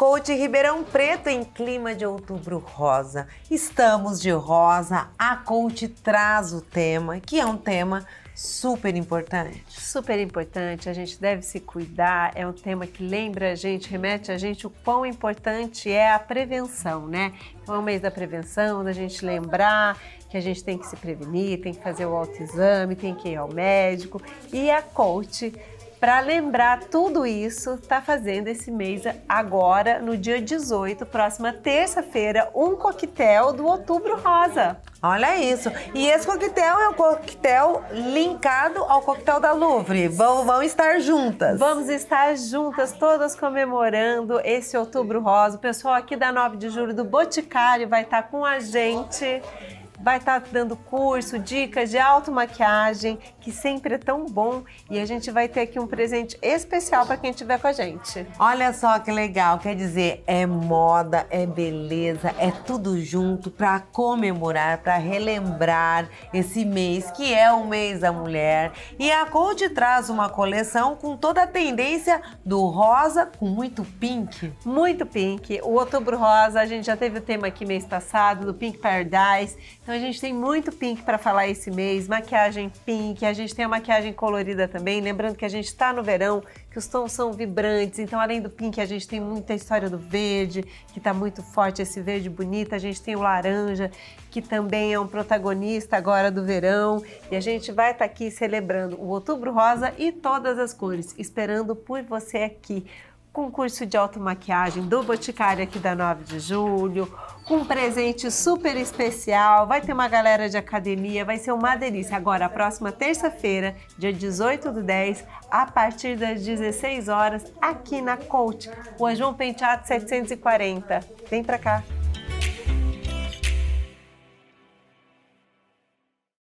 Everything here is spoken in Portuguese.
Coach Ribeirão Preto em clima de outubro rosa. Estamos de rosa, a Coach traz o tema, que é um tema super importante. Super importante, a gente deve se cuidar, é um tema que lembra a gente, remete a gente o quão importante é a prevenção, né? Então é o mês da prevenção, da gente lembrar que a gente tem que se prevenir, tem que fazer o autoexame, tem que ir ao médico e a coach para lembrar tudo isso, está fazendo esse mês agora, no dia 18, próxima terça-feira, um coquetel do Outubro Rosa. Olha isso. E esse coquetel é um coquetel linkado ao coquetel da Louvre. Vão, vão estar juntas. Vamos estar juntas, todas comemorando esse Outubro Rosa. O pessoal aqui da 9 de Julho do Boticário vai estar com a gente vai estar tá dando curso, dicas de automaquiagem, que sempre é tão bom. E a gente vai ter aqui um presente especial para quem estiver com a gente. Olha só que legal, quer dizer, é moda, é beleza, é tudo junto para comemorar, para relembrar esse mês que é o mês da mulher. E a Cold traz uma coleção com toda a tendência do rosa com muito pink. Muito pink. O Outubro Rosa, a gente já teve o tema aqui mês passado do Pink Paradise. Então a gente tem muito pink para falar esse mês, maquiagem pink, a gente tem a maquiagem colorida também, lembrando que a gente está no verão, que os tons são vibrantes, então além do pink a gente tem muita história do verde, que está muito forte, esse verde bonito, a gente tem o laranja, que também é um protagonista agora do verão, e a gente vai estar tá aqui celebrando o outubro rosa e todas as cores, esperando por você aqui concurso de automaquiagem do Boticário aqui da 9 de julho, com um presente super especial, vai ter uma galera de academia, vai ser uma delícia. Agora, a próxima terça-feira, dia 18 do 10, a partir das 16 horas, aqui na Coach, o João Penteado 740. Vem pra cá!